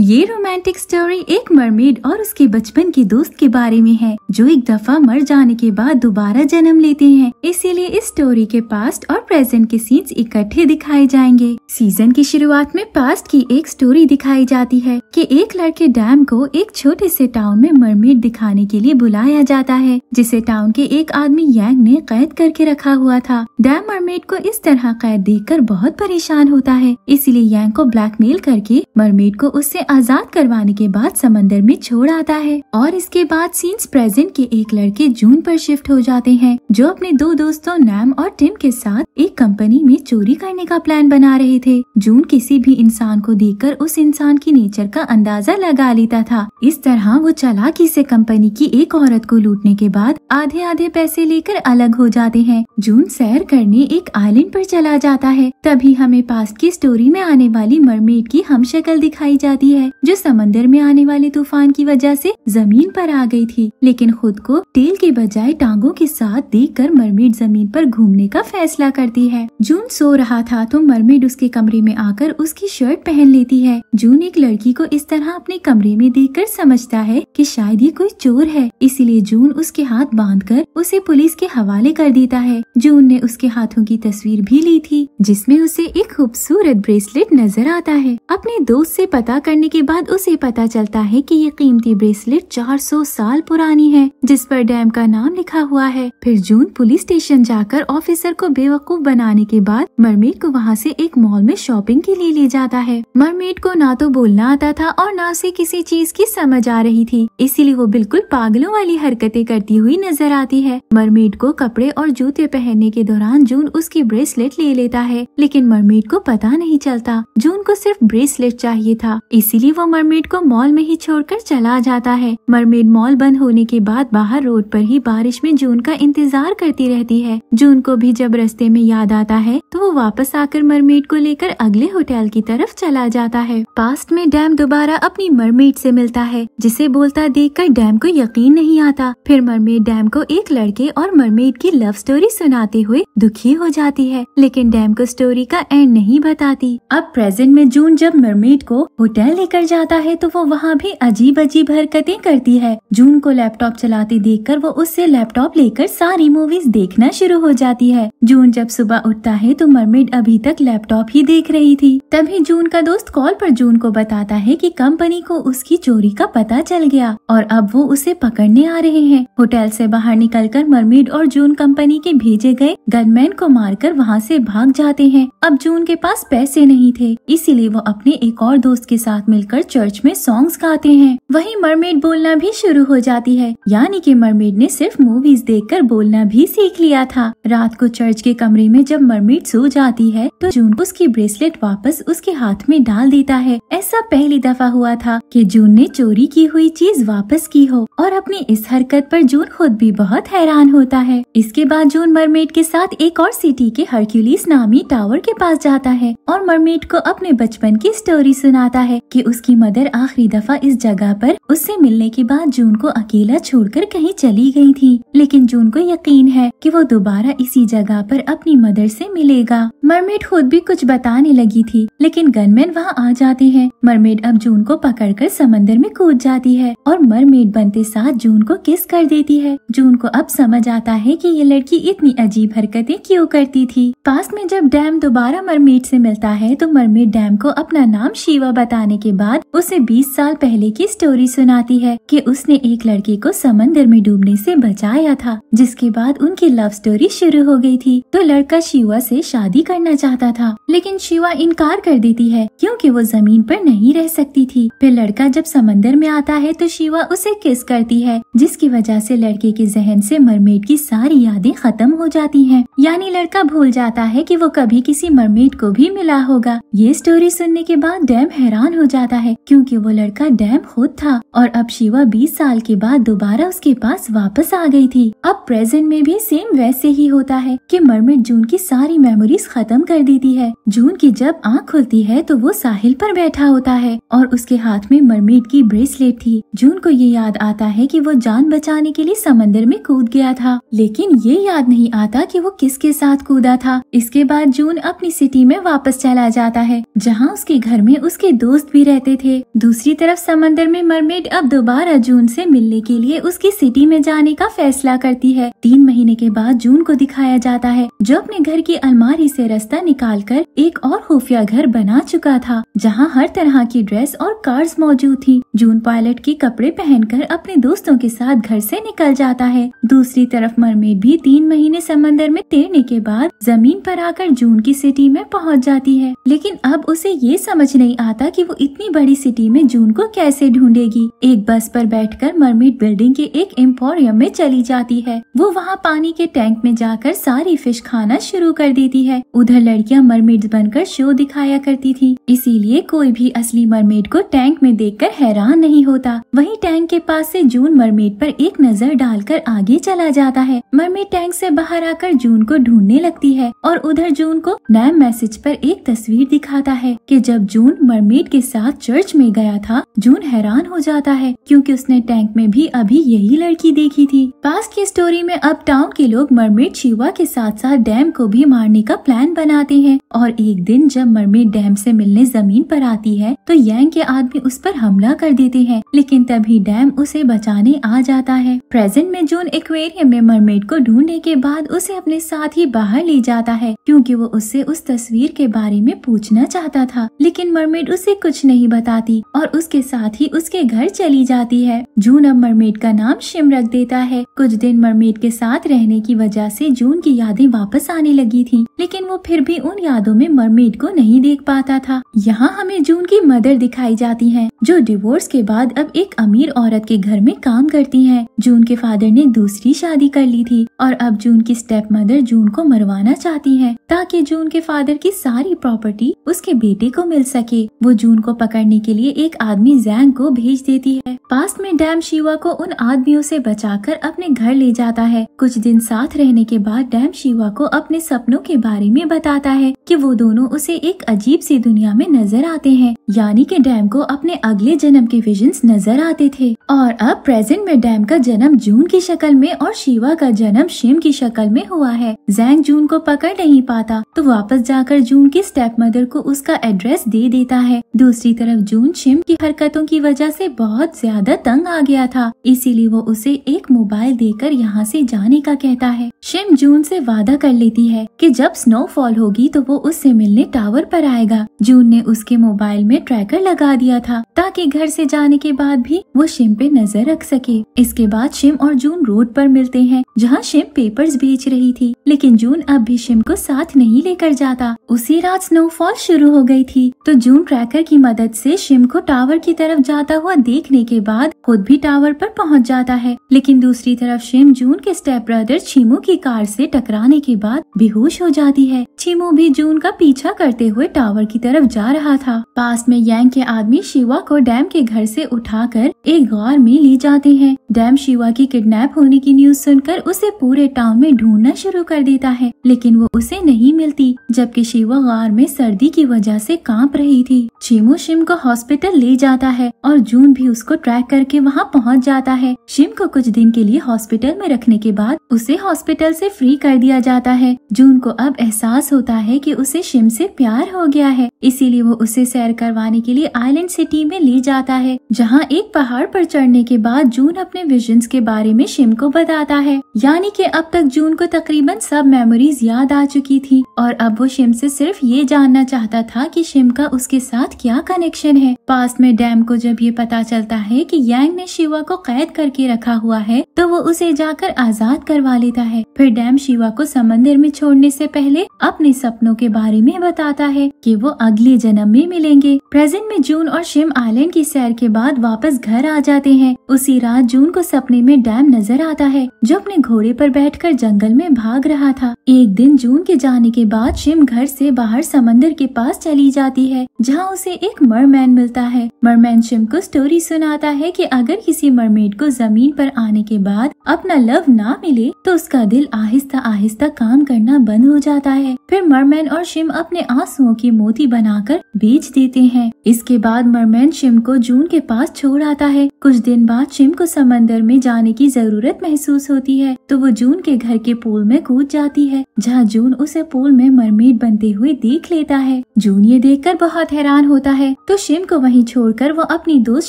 ये romantic story एक mermaid और उसके बचपन के दोस्त के बारे में है जो एक दफा मर जाने के बाद दोबारा जन्म लेते हैं इसीलिए इस स्टोरी के पास्ट और प्रेजेंट के सीन्स इकट्ठे दिखाए जाएंगे सीजन की शुरुआत में पास्ट की एक स्टोरी दिखाई जाती है कि एक लड़के डैम को एक छोटे से टाउन में मरमेड दिखाने के लिए बुलाया जाता है जिसे टाउन के एक आदमी यांग ने कैद करके रखा हुआ था डैम मरमेड को इस तरह कैद देख कर बहुत परेशान होता है इसीलिए यांग को ब्लैकमेल करके मरमेड को उससे उन्हें आजाद करवाने के बाद समंदर में छोड़ आता है और इसके बाद सीन्स प्रेजेंट के एक लड़के जून पर शिफ्ट हो जाते हैं जो अपने दो दोस्तों नैम और टिम के साथ एक कंपनी में चोरी करने का प्लान बना रहे थे जून किसी भी इंसान को देखकर उस इंसान की नेचर का अंदाजा लगा लेता था इस तरह वो चालाकी से कंपनी की एक औरत को लूटने के बाद आधे आधे पैसे लेकर अलग हो जाते हैं जून सैर करने एक आइलैंड पर चला जाता है तभी हमें पास की स्टोरी में आने वाली मरमेड की हम शक्ल दिखाई जाती है जो समंदर में आने वाले तूफान की वजह से जमीन पर आ गई थी लेकिन खुद को तेल के बजाय टांगों के साथ कर मरमेड जमीन पर घूमने का फैसला करती है जून सो रहा था तो मरमेड उसके कमरे में आकर उसकी शर्ट पहन लेती है जून एक लड़की को इस तरह अपने कमरे में देख कर समझता है कि शायद ये कोई चोर है इसीलिए जून उसके हाथ बांध कर उसे पुलिस के हवाले कर देता है जून ने उसके हाथों की तस्वीर भी ली थी जिसमे उसे एक खूबसूरत ब्रेसलेट नजर आता है अपने दोस्त से पता करने के बाद उसे पता चलता है कि ये कीमती ब्रेसलेट 400 साल पुरानी है जिस पर डैम का नाम लिखा हुआ है फिर जून पुलिस स्टेशन जाकर ऑफिसर को बेवकूफ बेवकूफ बनाने के बाद मरमेड को वहाँ से एक मॉल में शॉपिंग के लिए ले जाता है मरमेड को ना तो बोलना आता था और ना उसे किसी चीज की समझ आ रही थी इसीलिए वो बिल्कुल पागलों वाली हरकतें करती हुई नजर आती है मरमेड को कपड़े और जूते पहनने के दौरान जून उसकी ब्रेसलेट ले लेता है लेकिन मरमेड को पता नहीं चलता जून को सिर्फ ब्रेसलेट चाहिए था इसीलिए वो मरमेड को मॉल में ही छोड़कर चला जाता है मरमेड मॉल बंद होने के बाद बाहर रोड पर ही बारिश में जून का इंतजार करती रहती है जून को भी जब रस्ते में याद आता है तो वो वापस आकर मरमेड को लेकर अगले होटल की तरफ चला जाता है पास्ट में डैम दोबारा अपनी मरमेड से मिलता है जिसे बोलता देखकर डैम को यकीन नहीं आता फिर मरमेड डैम को एक लड़के और मरमेड की लव स्टोरी सुनाते हुए दुखी हो जाती है लेकिन डैम को स्टोरी का एंड नहीं बताती अब प्रेजेंट में जून जब मरमेड को होटल लेकर जाता है तो वो वहाँ भी अजीब अजीब हरकतें करती है जून को लैपटॉप चलाते देखकर वो उससे लैपटॉप लेकर सारी मूवीज देखना शुरू हो जाती है जून जब सुबह उठता है तो मरमेड अभी तक लैपटॉप ही देख रही थी तभी जून का दोस्त कॉल पर जून को बताता है कि कंपनी को उसकी चोरी का पता चल गया और अब वो उसे पकड़ने आ रहे हैं होटल से बाहर निकलकर मरमेड और जून कंपनी के भेजे गए गनमैन को मारकर वहाँ से भाग जाते हैं अब जून के पास पैसे नहीं थे इसीलिए वो अपने एक और दोस्त के साथ मिलकर चर्च में सॉन्ग गाते हैं वही मरमेड बोलना भी शुरू हो जाती है यानी की मरमेड ने सिर्फ मूवीज देख बोलना भी सीख लिया था रात को चर्च के कमरे कमरे में जब मरमेड सो जाती है तो जून उसकी ब्रेसलेट वापस उसके हाथ में डाल देता है ऐसा पहली दफा हुआ था कि जून ने चोरी की हुई चीज वापस की हो और अपनी इस हरकत पर जून खुद भी बहुत हैरान होता है इसके बाद जून मरमेड के साथ एक और सिटी के हरक्यूलिस नामी टावर के पास जाता है और मरमेड को अपने बचपन की स्टोरी सुनाता है की उसकी मदर आखिरी दफा इस जगह आरोप उससे मिलने के बाद जून को अकेला छोड़ कहीं चली गयी थी लेकिन जून को यकीन है की वो दोबारा इसी जगह आरोप अपनी अपनी मदर से मिलेगा मरमेड खुद भी कुछ बताने लगी थी लेकिन गनमैन वहाँ आ जाते हैं मरमेड अब जून को पकड़कर समंदर में कूद जाती है और मरमेड बनते साथ जून को किस कर देती है जून को अब समझ आता है कि ये लड़की इतनी अजीब हरकतें क्यों करती थी पास में जब डैम दोबारा मरमेड से मिलता है तो मरमेड डैम को अपना नाम शिवा बताने के बाद उसे 20 साल पहले की स्टोरी सुनाती है कि उसने एक लड़के को समंदर में डूबने से बचाया था जिसके बाद उनकी लव स्टोरी शुरू हो गई थी तो लड़... लड़का शिवा से शादी करना चाहता था लेकिन शिवा इनकार कर देती है क्योंकि वो जमीन पर नहीं रह सकती थी फिर लड़का जब समंदर में आता है तो शिवा उसे किस करती है जिसकी वजह से लड़के के जहन से मरमेड की सारी यादें खत्म हो जाती हैं। यानी लड़का भूल जाता है कि वो कभी किसी मरमेड को भी मिला होगा ये स्टोरी सुनने के बाद डैम हैरान हो जाता है क्योंकि वो लड़का डैम खुद था और अब शिवा 20 साल के बाद दोबारा उसके पास वापस आ गई थी अब प्रेजेंट में भी सेम वैसे ही होता है कि मरमेड जून की सारी मेमोरीज खत्म कर देती है जून की जब आँख खुलती है तो वो साहिल पर बैठा होता है और उसके हाथ में मरमेड की ब्रेसलेट थी जून को ये याद आता है कि वो जान बचाने के लिए समंदर में कूद गया था लेकिन ये याद नहीं आता कि वो किसके साथ कूदा था इसके बाद जून अपनी सिटी में वापस चला जाता है जहाँ उसके घर में उसके दोस्त भी रहते थे दूसरी तरफ समंदर में मरमेड अब दोबारा जून से मिलने के लिए उसकी सिटी में जाने का फैसला करती है तीन महीने के बाद जून को दिखाया जाता है जो अपने घर की अलमारी से रास्ता निकालकर एक और खुफिया घर बना चुका था जहां हर तरह की ड्रेस और कार्स मौजूद थी जून पायलट के कपड़े पहनकर अपने दोस्तों के साथ घर से निकल जाता है दूसरी तरफ मरमेड भी तीन महीने समंदर में तैरने के बाद जमीन पर आकर जून की सिटी में पहुंच जाती है लेकिन अब उसे ये समझ नहीं आता की वो इतनी बड़ी सिटी में जून को कैसे ढूंढेगी एक बस पर कर मरमेड बिल्डिंग के एक एम्पोरियम में चली जाती है वो वहाँ पानी के टैंक में जाकर सारी फिश खाने दिखाना शुरू कर देती है उधर लड़कियां मरमेड बनकर शो दिखाया करती थी इसीलिए कोई भी असली मरमेड को टैंक में देखकर हैरान नहीं होता वहीं टैंक के पास से जून मरमेड पर एक नजर डालकर आगे चला जाता है मरमेड टैंक से बाहर आकर जून को ढूंढने लगती है और उधर जून को नैम मैसेज पर एक तस्वीर दिखाता है कि जब जून मरमेड के साथ चर्च में गया था जून हैरान हो जाता है क्योंकि उसने टैंक में भी अभी यही लड़की देखी थी पास की स्टोरी में अब टाउन के लोग मरमेड शिवा के साथ साथ डैम को भी मारने का प्लान बनाते हैं और एक दिन जब मरमेड डैम से मिलने जमीन पर आती है तो यंग के आदमी उस पर हमला कर देते हैं लेकिन तभी डैम उसे बचाने आ जाता है प्रेजेंट में जून एक्वेरियम में मरमेड को ढूंढने के बाद उसे अपने साथ ही बाहर ले जाता है क्योंकि वो उससे उस तस्वीर के बारे में पूछना चाहता था लेकिन मरमेड उसे कुछ नहीं बताती और उसके साथ ही उसके घर चली जाती है जून अब मरमेड का नाम शिम रख देता है कुछ दिन मरमेड के साथ रहने की वजह से जून की यादें वापस वापस आने लगी थी लेकिन वो फिर भी उन यादों में मरमेड को नहीं देख पाता था यहाँ हमें जून की मदर दिखाई जाती है जो डिवोर्स के बाद अब एक अमीर औरत के घर में काम करती है जून के फादर ने दूसरी शादी कर ली थी और अब जून की स्टेप मदर जून को मरवाना चाहती है ताकि जून के फादर की सारी प्रॉपर्टी उसके बेटे को मिल सके वो जून को पकड़ने के लिए एक आदमी जैंग को भेज देती है पास में डैम शिवा को उन आदमियों से बचाकर अपने घर ले जाता है कुछ दिन साथ रहने के बाद डैम शिवा को अपने सपनों के बारे में बताता है कि वो दोनों उसे एक अजीब सी दुनिया में नजर आते हैं यानी कि डैम को अपने अगले जन्म के विजन्स नजर आते थे और अब प्रेजेंट में डैम का जन्म जून की शक्ल में और शिवा का जन्म शिम की शक्ल में हुआ है जैंग जून को पकड़ नहीं पाता तो वापस जाकर जून की स्टेप मदर को उसका एड्रेस दे देता है दूसरी तरफ जून शिम की हरकतों की वजह से बहुत ज्यादा तंग आ गया था इसीलिए वो उसे एक मोबाइल देकर यहाँ से जाने का कहता है शिम जून से वादा कर लेती है कि जब स्नोफॉल होगी तो वो उससे मिलने टावर पर आएगा जून ने उसके मोबाइल में ट्रैकर लगा दिया था ताकि घर से जाने के बाद भी वो शिम पे नजर रख सके इसके बाद शिम और जून रोड पर मिलते हैं जहाँ शिम पेपर बेच रही थी लेकिन जून अब भी शिम को साथ नहीं लेकर जाता उसी रात स्नोफॉल शुरू हो गई थी तो जून ट्रैकर लैडर की मदद से शिम को टावर की तरफ जाता हुआ देखने के बाद खुद भी टावर पर पहुंच जाता है लेकिन दूसरी तरफ शिम जून के स्टेप ब्रदर छीमू की कार से टकराने के बाद बेहोश हो जाती है छीमू भी जून का पीछा करते हुए टावर की तरफ जा रहा था पास में यंग के आदमी शिवा को डैम के घर से उठाकर एक गौर में ले जाते हैं डैम शिवा की किडनैप होने की न्यूज सुनकर उसे पूरे टाउन में ढूंढना शुरू कर देता है लेकिन वो उसे नहीं मिलती जबकि शिवा गौर में सर्दी की वजह से कांप रही थी शिमो शिम को हॉस्पिटल ले जाता है और जून भी उसको ट्रैक करके वहाँ पहुँच जाता है शिम को कुछ दिन के लिए हॉस्पिटल में रखने के बाद उसे हॉस्पिटल से फ्री कर दिया जाता है जून को अब एहसास होता है कि उसे शिम से प्यार हो गया है इसीलिए वो उसे सैर करवाने के लिए आइलैंड सिटी में ले जाता है जहाँ एक पहाड़ पर चढ़ने के बाद जून अपने विजन के बारे में शिम को बताता है यानी की अब तक जून को तकरीबन सब मेमोरीज याद आ चुकी थी और अब वो शिम से सिर्फ ये जानना चाहता था की शिम का उसके साथ क्या कनेक्शन है पास में डैम को जब ये पता चलता है कि यांग ने शिवा को कैद करके रखा हुआ है तो वो उसे जाकर आजाद करवा लेता है फिर डैम शिवा को समंदर में छोड़ने से पहले अपने सपनों के बारे में बताता है कि वो अगले जन्म में मिलेंगे प्रेजेंट में जून और शिम आइलैंड की सैर के बाद वापस घर आ जाते हैं उसी रात जून को सपने में डैम नजर आता है जो अपने घोड़े पर कर जंगल में भाग रहा था एक दिन जून के जाने के बाद शिम घर से बाहर समंदर के पास चली जाती है जहाँ उसे उसे एक मरमैन मिलता है मरमैन शिम को स्टोरी सुनाता है कि अगर किसी मरमेड को जमीन पर आने के बाद अपना लव ना मिले तो उसका दिल आहिस्ता आहिस्ता काम करना बंद हो जाता है फिर मरमैन और शिम अपने आंसुओं की मोती बनाकर बेच देते हैं इसके बाद मरमैन शिम को जून के पास छोड़ आता है कुछ दिन बाद शिम को समंदर में जाने की जरूरत महसूस होती है तो वो जून के घर के पोल में कूद जाती है जहाँ जून उसे पोल में मरमेड बनते हुए देख लेता है जून ये देख बहुत हैरान होता होता है तो शिम को वहीं छोड़कर वो अपनी दोस्त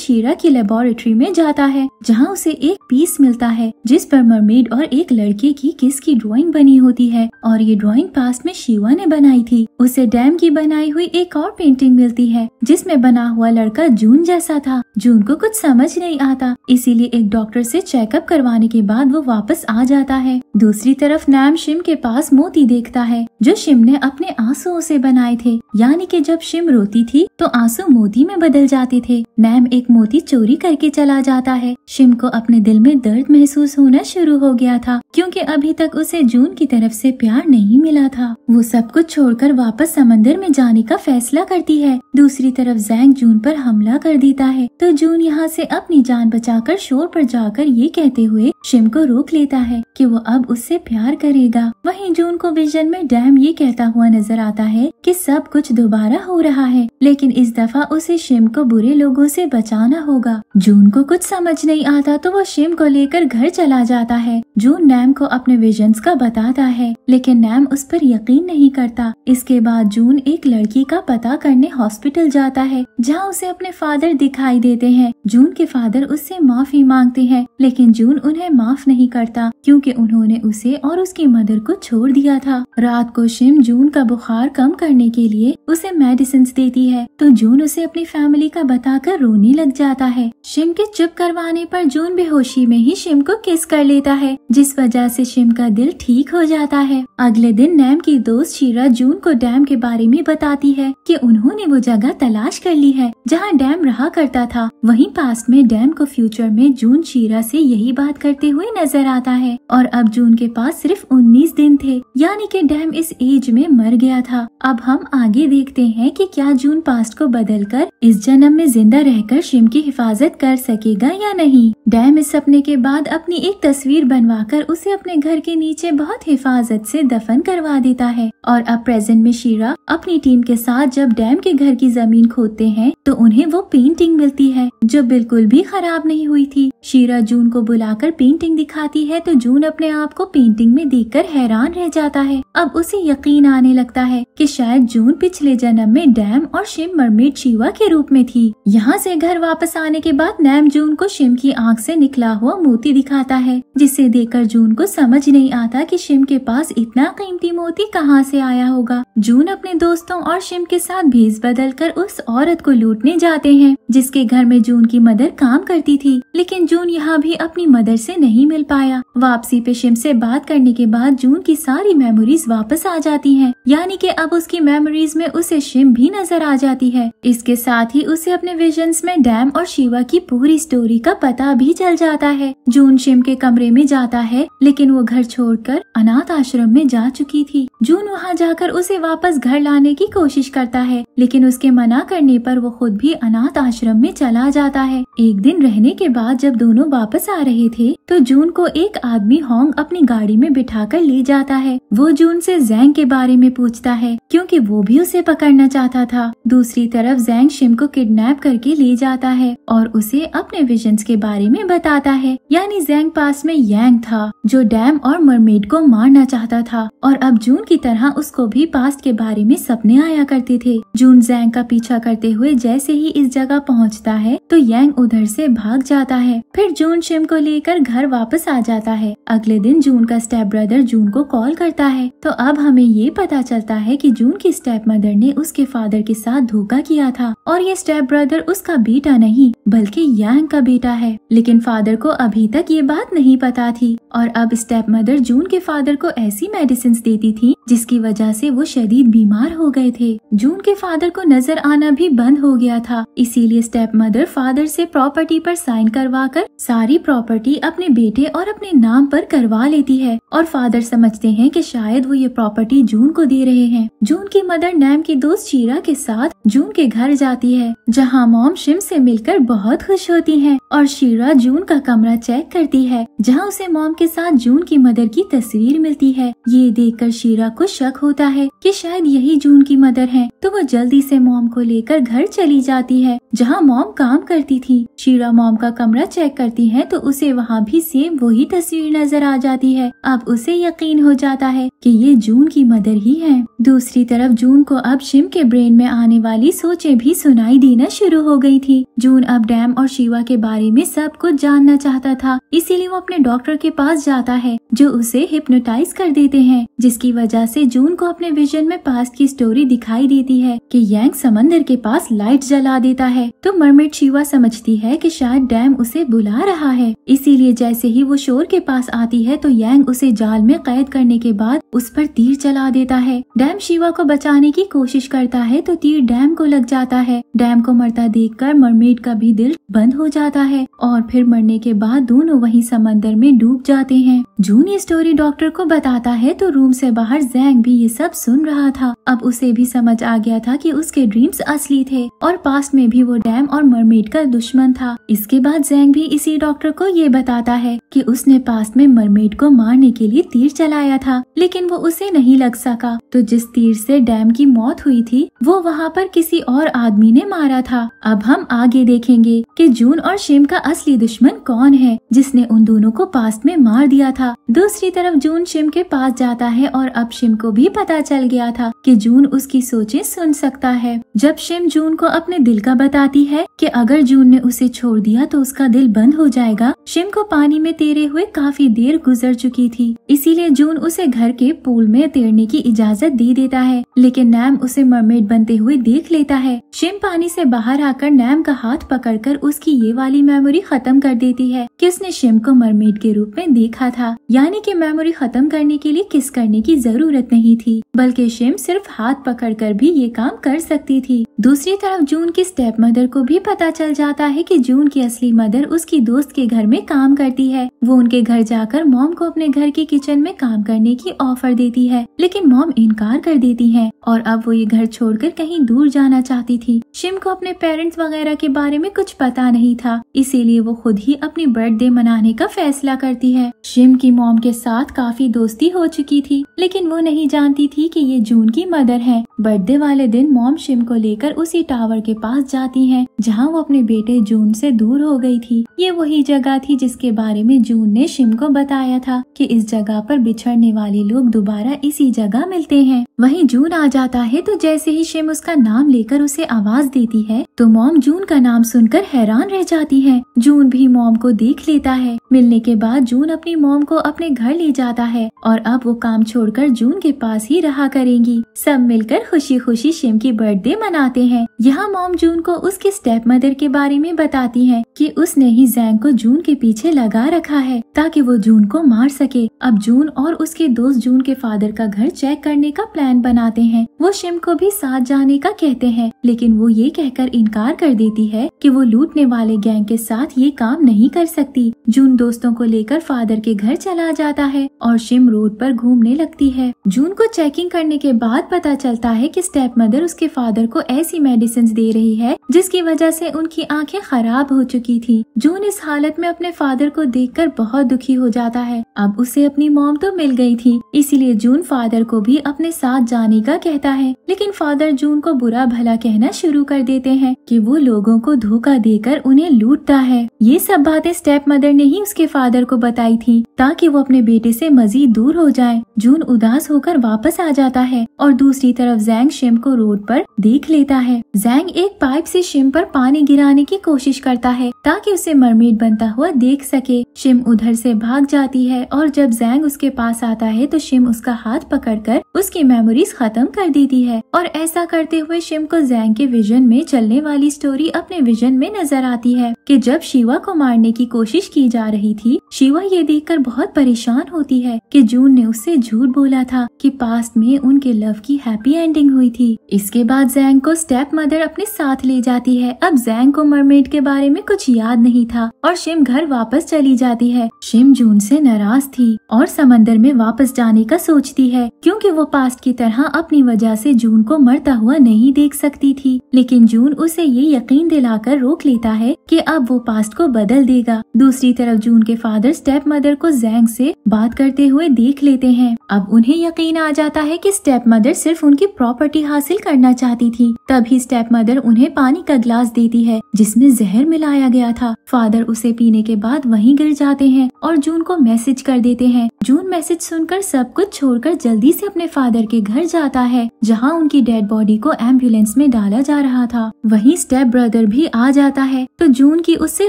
शीरा की लेबोरेटरी में जाता है जहाँ उसे एक पीस मिलता है जिस पर मरमेड और एक लड़के की किस की ड्राइंग बनी होती है और ये ड्राइंग पास में शिवा ने बनाई थी उसे डैम की बनाई हुई एक और पेंटिंग मिलती है जिसमे बना हुआ लड़का जून जैसा था जून को कुछ समझ नहीं आता इसीलिए एक डॉक्टर ऐसी चेकअप करवाने के बाद वो वापस आ जाता है दूसरी तरफ नैम शिम के पास मोती देखता है जो शिम ने अपने आंसुओं से बनाए थे यानी कि जब शिम रोती थी तो आंसू मोती में बदल जाते थे मैम एक मोती चोरी करके चला जाता है शिम को अपने दिल में दर्द महसूस होना शुरू हो गया था क्योंकि अभी तक उसे जून की तरफ से प्यार नहीं मिला था वो सब कुछ छोड़कर वापस समंदर में जाने का फैसला करती है दूसरी तरफ जैंग जून पर हमला कर देता है तो जून यहाँ से अपनी जान बचाकर शोर पर जाकर ये कहते हुए शिम को रोक लेता है कि वो अब उससे प्यार करेगा वहीं जून को विजन में डैम ये कहता हुआ नजर आता है कि सब कुछ दोबारा हो रहा है लेकिन लेकिन इस दफा उसे शिम को बुरे लोगों से बचाना होगा जून को कुछ समझ नहीं आता तो वो शिम को लेकर घर चला जाता है जून नैम को अपने विजन का बताता है लेकिन नैम उस पर यकीन नहीं करता इसके बाद जून एक लड़की का पता करने हॉस्पिटल जाता है जहाँ उसे अपने फादर दिखाई देते हैं जून के फादर उससे माफी मांगते हैं लेकिन जून उन्हें माफ नहीं करता क्योंकि उन्होंने उसे और उसकी मदर को छोड़ दिया था रात को शिम जून का बुखार कम करने के लिए उसे मेडिसिन देती है तो जून उसे अपनी फैमिली का बताकर रोने लग जाता है शिम के चुप करवाने पर जून बेहोशी में ही शिम को किस कर लेता है जिस वजह से शिम का दिल ठीक हो जाता है अगले दिन नैम की दोस्त शीरा जून को डैम के बारे में बताती है की उन्होंने वो जगह तलाश कर ली है जहाँ डैम रहा करता था वही पास्ट में डैम को फ्यूचर में जून शीरा ऐसी यही बात करते हुए नजर आता है है और अब जून के पास सिर्फ 19 दिन थे यानी कि डैम इस एज में मर गया था अब हम आगे देखते हैं कि क्या जून पास्ट को बदल कर इस जन्म में जिंदा रहकर शिम की हिफाजत कर सकेगा या नहीं डैम इस सपने के बाद अपनी एक तस्वीर बनवा कर उसे अपने घर के नीचे बहुत हिफाजत से दफन करवा देता है और अब प्रेजेंट में शीरा अपनी टीम के साथ जब डैम के घर की जमीन खोदते हैं तो उन्हें वो पेंटिंग मिलती है जो बिल्कुल भी खराब नहीं हुई थी शीरा जून को बुलाकर पेंटिंग दिखाती है तो माजून अपने आप को पेंटिंग में देखकर हैरान रह जाता है अब उसे यकीन आने लगता है कि शायद जून पिछले जन्म में डैम और शिम मरमेट शिवा के रूप में थी यहाँ से घर वापस आने के बाद नैम जून को शिम की आंख से निकला हुआ मोती दिखाता है जिसे देखकर जून को समझ नहीं आता कि शिम के पास इतना कीमती मोती कहाँ से आया होगा जून अपने दोस्तों और शिम के साथ भेज बदल कर उस औरत को लूटने जाते हैं जिसके घर में जून की मदर काम करती थी लेकिन जून यहाँ भी अपनी मदर से नहीं मिल पाया वह वापसी पे शिम से बात करने के बाद जून की सारी मेमोरीज वापस आ जाती हैं यानी कि अब उसकी मेमोरीज में उसे शिम भी नजर आ जाती है इसके साथ ही उसे अपने विजन में डैम और शिवा की पूरी स्टोरी का पता भी चल जाता है जून शिम के कमरे में जाता है लेकिन वो घर छोड़कर अनाथ आश्रम में जा चुकी थी जून वहाँ जाकर उसे वापस घर लाने की कोशिश करता है लेकिन उसके मना करने पर वो खुद भी अनाथ आश्रम में चला जाता है एक दिन रहने के बाद जब दोनों वापस आ रहे थे तो जून को एक आदमी आदमी होंग अपनी गाड़ी में बिठाकर ले जाता है वो जून से जैंग के बारे में पूछता है क्योंकि वो भी उसे पकड़ना चाहता था दूसरी तरफ जैंग शिम को किडनैप करके ले जाता है और उसे अपने विजन के बारे में बताता है यानी जैंग पास में यांग था जो डैम और मरमेड को मारना चाहता था और अब जून की तरह उसको भी पास्ट के बारे में सपने आया करते थे जून जैंग का पीछा करते हुए जैसे ही इस जगह पहुँचता है तो यांग उधर से भाग जाता है फिर जून शिम को लेकर घर वापस आ जाता है है अगले दिन जून का स्टेप ब्रदर जून को कॉल करता है तो अब हमें ये पता चलता है कि जून की स्टेप मदर ने उसके फादर के साथ धोखा किया था और ये स्टेप ब्रदर उसका बेटा नहीं बल्कि यांग का बेटा है लेकिन फादर को अभी तक ये बात नहीं पता थी और अब स्टेप मदर जून के फादर को ऐसी मेडिसिन देती थी जिसकी वजह से वो शदीद बीमार हो गए थे जून के फादर को नजर आना भी बंद हो गया था इसीलिए स्टेप मदर फादर से प्रॉपर्टी पर साइन करवा कर सारी प्रॉपर्टी अपने बेटे और अपने नाम नाम पर करवा लेती है और फादर समझते हैं कि शायद वो ये प्रॉपर्टी जून को दे रहे हैं जून की मदर नैम की दोस्त शीरा के साथ जून के घर जाती है जहाँ मॉम शिम से मिलकर बहुत खुश होती हैं और शीरा जून का कमरा चेक करती है जहाँ उसे मोम के साथ जून की मदर की तस्वीर मिलती है ये कर शीरा को शक होता है की शायद यही जून की मदर है तो वो जल्दी ऐसी मोम को लेकर घर चली जाती है जहाँ मोम काम करती थी शीरा मोम का कमरा चेक करती है तो उसे वहाँ भी सेम वही तस्वीर तस्वीर नजर आ जाती है अब उसे यकीन हो जाता है कि ये जून की मदर ही है दूसरी तरफ जून को अब शिम के ब्रेन में आने वाली सोचें भी सुनाई देना शुरू हो गई थी जून अब डैम और शिवा के बारे में सब कुछ जानना चाहता था इसीलिए वो अपने डॉक्टर के पास जाता है जो उसे हिप्नोटाइज कर देते हैं जिसकी वजह से जून को अपने विजन में पास की स्टोरी दिखाई देती है कि यंग समंदर के पास लाइट जला देता है तो मरमेड शिवा समझती है कि शायद डैम उसे बुला रहा है इसीलिए जैसे ही वो शोर के पास पास आती है तो यांग उसे जाल में कैद करने के बाद उस पर तीर चला देता है डैम शिवा को बचाने की कोशिश करता है तो तीर डैम को लग जाता है डैम को मरता देखकर मरमेड का भी दिल बंद हो जाता है और फिर मरने के बाद दोनों वही समंदर में डूब जाते हैं जून ये स्टोरी डॉक्टर को बताता है तो रूम से बाहर जैंग भी ये सब सुन रहा था अब उसे भी समझ आ गया था कि उसके ड्रीम्स असली थे और पास्ट में भी वो डैम और मरमेड का दुश्मन था इसके बाद जैंग भी इसी डॉक्टर को ये बताता है कि उसने पास लास्ट में मरमेड को मारने के लिए तीर चलाया था लेकिन वो उसे नहीं लग सका तो जिस तीर से डैम की मौत हुई थी वो वहाँ पर किसी और आदमी ने मारा था अब हम आगे देखेंगे कि जून और शिम का असली दुश्मन कौन है जिसने उन दोनों को पास्ट में मार दिया था दूसरी तरफ जून शिम के पास जाता है और अब शिम को भी पता चल गया था कि जून उसकी सोचे सुन सकता है जब शिम जून को अपने दिल का बताती है कि अगर जून ने उसे छोड़ दिया तो उसका दिल बंद हो जाएगा शिम को पानी में तेरे हुए काफी काफी देर गुजर चुकी थी इसीलिए जून उसे घर के पूल में तैरने की इजाजत दे देता है लेकिन नैम उसे मरमेड बनते हुए देख लेता है शिम पानी से बाहर आकर नैम का हाथ पकड़कर उसकी ये वाली मेमोरी खत्म कर देती है कि उसने शिम को मरमेड के रूप में देखा था यानी कि मेमोरी खत्म करने के लिए किस करने की जरूरत नहीं थी बल्कि शिम सिर्फ हाथ पकड़कर भी ये काम कर सकती थी दूसरी तरफ जून की स्टेप मदर को भी पता चल जाता है कि जून की असली मदर उसकी दोस्त के घर में काम करती है वो उनके घर जाकर मॉम को अपने घर के किचन में काम करने की ऑफर देती है लेकिन मॉम इनकार कर देती है और अब वो ये घर छोड़कर कहीं दूर जाना चाहती थी शिम को अपने पेरेंट्स वगैरह के बारे में कुछ पता नहीं था इसीलिए वो खुद ही अपनी बर्थडे मनाने का फैसला करती है शिम की मॉम के साथ काफी दोस्ती हो चुकी थी लेकिन वो नहीं जानती थी कि ये जून की मदर है बर्थडे वाले दिन मॉम शिम को लेकर उसी टावर के पास जाती है जहाँ वो अपने बेटे जून से दूर हो गयी थी ये वही जगह थी जिसके बारे में जून ने शिम को बताया था कि इस जगह पर बिछड़ने वाले लोग दोबारा इसी जगह मिलते हैं वहीं जून आ जाता है तो जैसे ही शिम उसका नाम लेकर उसे आवाज देती है तो मोम जून का नाम सुनकर हैरान रह जाती है जून भी मोम को देख लेता है मिलने के बाद जून अपनी मोम को अपने घर ले जाता है और अब वो काम छोड़कर जून के पास ही रहा करेंगी सब मिलकर खुशी खुशी शिम की बर्थडे मनाते हैं यहाँ मोम जून को उसके स्टेप मदर के बारे में बताती है कि उसने ही जैंग को जून के पीछे लगा रखा है ताकि ताकि वो जून को मार सके अब जून और उसके दोस्त जून के फादर का घर चेक करने का प्लान बनाते हैं वो शिम को भी साथ जाने का कहते हैं लेकिन वो ये कहकर इनकार कर देती है कि वो लूटने वाले गैंग के साथ ये काम नहीं कर सकती जून दोस्तों को लेकर फादर के घर चला जाता है और शिम रोड पर घूमने लगती है जून को चेकिंग करने के बाद पता चलता है कि स्टेप मदर उसके फादर को ऐसी मेडिसिन दे रही है जिसकी वजह से उनकी आंखें खराब हो चुकी थी जून इस हालत में अपने फादर को देखकर बहुत दुखी दुखी हो जाता है अब उसे अपनी मोम तो मिल गई थी इसीलिए जून फादर को भी अपने साथ जाने का कहता है लेकिन फादर जून को बुरा भला कहना शुरू कर देते हैं कि वो लोगों को धोखा देकर उन्हें लूटता है ये सब बातें स्टेप मदर ने ही उसके फादर को बताई थी ताकि वो अपने बेटे से मजीद दूर हो जाए जून उदास होकर वापस आ जाता है और दूसरी तरफ जैंग शिम को रोड पर देख लेता है जैंग एक पाइप से शिम पर पानी गिराने की कोशिश करता है ताकि उसे मरमेड बनता हुआ देख सके शिम उधर से में भाग जाती है और जब जैंग उसके पास आता है तो शिम उसका हाथ पकड़कर उसकी मेमोरीज खत्म कर देती है और ऐसा करते हुए शिम को जैंग के विजन में चलने वाली स्टोरी अपने विजन में नजर आती है कि जब शिवा को मारने की कोशिश की जा रही थी शिवा ये कर बहुत परेशान होती है कि जून ने उससे झूठ बोला था कि पास्ट में उनके लव की हैप्पी एंडिंग हुई थी इसके बाद जैंग को स्टेप मदर अपने साथ ले जाती है अब जैंग को मरमेड के बारे में कुछ याद नहीं था और शिम घर वापस चली जाती है शिम किम जून से नाराज थी और समंदर में वापस जाने का सोचती है क्योंकि वो पास्ट की तरह अपनी वजह से जून को मरता हुआ नहीं देख सकती थी लेकिन जून उसे ये यकीन दिलाकर रोक लेता है कि अब वो पास्ट को बदल देगा दूसरी तरफ जून के फादर स्टेप मदर को जैंग से बात करते हुए देख लेते हैं अब उन्हें यकीन आ जाता है की स्टेप मदर सिर्फ उनकी प्रॉपर्टी हासिल करना चाहती थी तभी स्टेप मदर उन्हें पानी का ग्लास देती है जिसमे जहर मिलाया गया था फादर उसे पीने के बाद वही गिर जाते हैं और और जून को मैसेज कर देते हैं जून मैसेज सुनकर सब कुछ छोड़कर जल्दी से अपने फादर के घर जाता है जहां उनकी डेड बॉडी को एम्बुलेंस में डाला जा रहा था वहीं स्टेप ब्रदर भी आ जाता है तो जून की उससे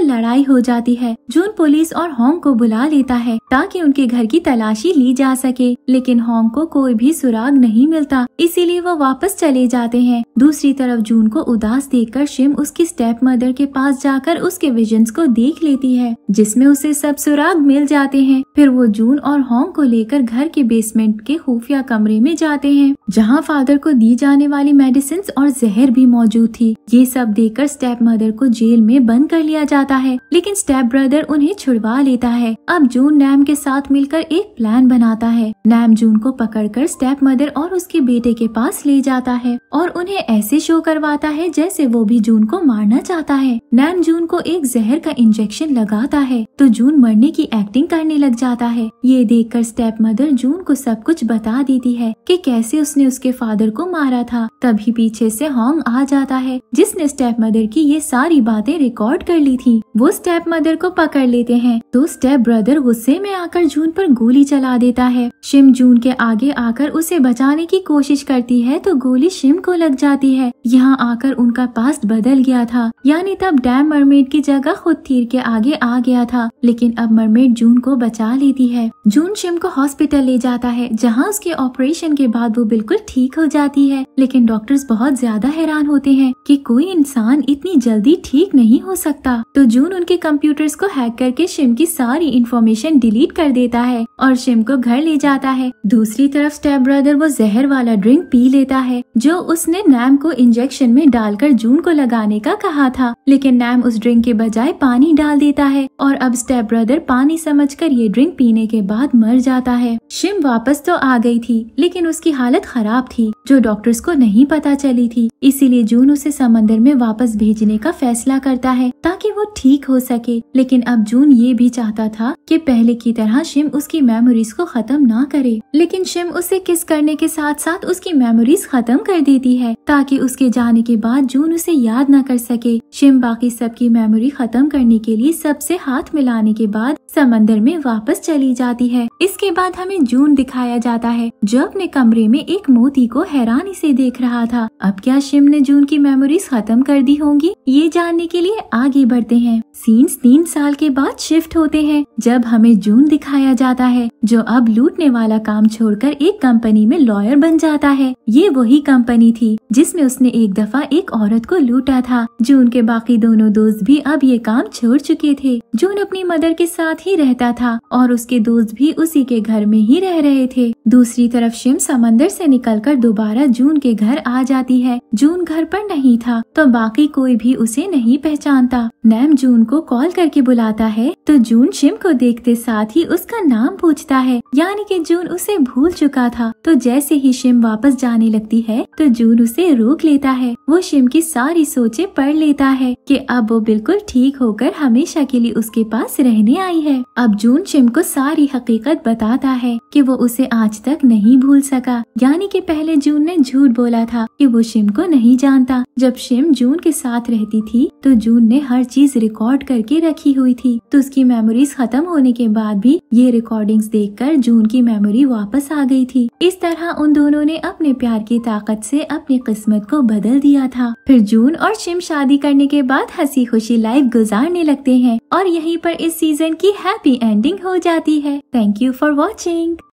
लड़ाई हो जाती है जून पुलिस और होंग को बुला लेता है ताकि उनके घर की तलाशी ली जा सके लेकिन होंग को कोई भी सुराग नहीं मिलता इसीलिए वो वापस चले जाते हैं दूसरी तरफ जून को उदास कर शिम उसकी स्टेप मदर के पास जाकर उसके विजन्स को देख लेती है जिसमे उसे सब सुराग मिल मिल जाते हैं फिर वो जून और होंग को लेकर घर के बेसमेंट के खुफिया कमरे में जाते हैं जहाँ फादर को दी जाने वाली मेडिसिन और जहर भी मौजूद थी ये सब देखकर स्टेप मदर को जेल में बंद कर लिया जाता है लेकिन स्टेप ब्रदर उन्हें छुड़वा लेता है अब जून नैम के साथ मिलकर एक प्लान बनाता है नैम जून को कर स्टेप मदर और उसके बेटे के पास ले जाता है और उन्हें ऐसे शो करवाता है जैसे वो भी जून को मारना चाहता है नैम जून को एक जहर का इंजेक्शन लगाता है तो जून मरने की एक्टिंग करने लग जाता है ये देखकर स्टेप मदर जून को सब कुछ बता देती है कि कैसे उसने उसके फादर को मारा था तभी पीछे से हॉन्ग आ जाता है जिसने स्टेप मदर की ये सारी बातें रिकॉर्ड कर ली थी वो स्टेप मदर को पकड़ लेते हैं तो स्टेप ब्रदर गुस्से में आकर जून पर गोली चला देता है शिम जून के आगे आकर उसे बचाने की कोशिश करती है तो गोली शिम को लग जाती है यहाँ आकर उनका पास्ट बदल गया था यानी तब डैम मरमेड की जगह खुद तीर के आगे आ गया था लेकिन अब मरमेड जून को बचा लेती है जून शिम को हॉस्पिटल ले जाता है जहाँ उसके ऑपरेशन के बाद वो बिल्कुल ठीक हो जाती है लेकिन डॉक्टर्स बहुत ज्यादा हैरान होते हैं कि कोई इंसान इतनी जल्दी ठीक नहीं हो सकता तो जून उनके कंप्यूटर्स को हैक करके शिम की सारी इन्फॉर्मेशन डिलीट कर देता है और शिम को घर ले जाता है दूसरी तरफ स्टेप ब्रदर वो जहर वाला ड्रिंक पी लेता है जो उसने नैम को इंजेक्शन में डालकर जून को लगाने का कहा था लेकिन नैम उस ड्रिंक के बजाय पानी डाल देता है और अब स्टेप ब्रदर पानी पानी समझकर ये ड्रिंक पीने के बाद मर जाता है शिम वापस तो आ गई थी लेकिन उसकी हालत खराब थी जो डॉक्टर्स को नहीं पता चली थी इसीलिए जून उसे समंदर में वापस भेजने का फैसला करता है ताकि वो ठीक हो सके लेकिन अब जून ये भी चाहता था कि पहले की तरह शिम उसकी मेमोरीज को खत्म ना करे लेकिन शिम उसे किस करने के साथ साथ उसकी मेमोरीज खत्म कर देती है ताकि उसके जाने के बाद जून उसे याद न कर सके शिम बाकी सबकी मेमोरी खत्म करने के लिए सबसे हाथ मिलाने के बाद समंदर में वापस चली जाती है इसके बाद हमें जून दिखाया जाता है जो अपने कमरे में एक मोती को हैरानी से देख रहा था अब क्या शिम ने जून की मेमोरीज खत्म कर दी होंगी ये जानने के लिए आगे बढ़ते हैं सीन्स तीन साल के बाद शिफ्ट होते हैं जब हमें जून दिखाया जाता है जो अब लूटने वाला काम छोड़कर एक कंपनी में लॉयर बन जाता है ये वही कंपनी थी जिसमे उसने एक दफा एक औरत को लूटा था जून के बाकी दोनों दोस्त भी अब ये काम छोड़ चुके थे जून अपनी मदर के साथ ही ही रहता था और उसके दोस्त भी उसी के घर में ही रह रहे थे दूसरी तरफ शिम समंदर से निकलकर दोबारा जून के घर आ जाती है जून घर पर नहीं था तो बाकी कोई भी उसे नहीं पहचानता नैम जून को कॉल करके बुलाता है तो जून शिम को देखते साथ ही उसका नाम पूछता है यानी कि जून उसे भूल चुका था तो जैसे ही शिम वापस जाने लगती है तो जून उसे रोक लेता है वो शिम की सारी सोचे पढ़ लेता है कि अब वो बिल्कुल ठीक होकर हमेशा के लिए उसके पास रहने आई है अब जून शिम को सारी हकीकत बताता है कि वो उसे आज तक नहीं भूल सका यानी कि पहले जून ने झूठ बोला था कि वो शिम को नहीं जानता जब शिम जून के साथ रहती थी तो जून ने हर चीज रिकॉर्ड करके रखी हुई थी तो उसकी मेमोरीज खत्म होने के बाद भी ये रिकॉर्डिंग्स देखकर जून की मेमोरी वापस आ गई थी इस तरह उन दोनों ने अपने प्यार की ताकत से अपनी किस्मत को बदल दिया था फिर जून और शिम शादी करने के बाद हंसी खुशी लाइफ गुजारने लगते हैं और यहीं पर इस सीजन की हैप्पी एंडिंग हो जाती है थैंक यू फॉर वॉचिंग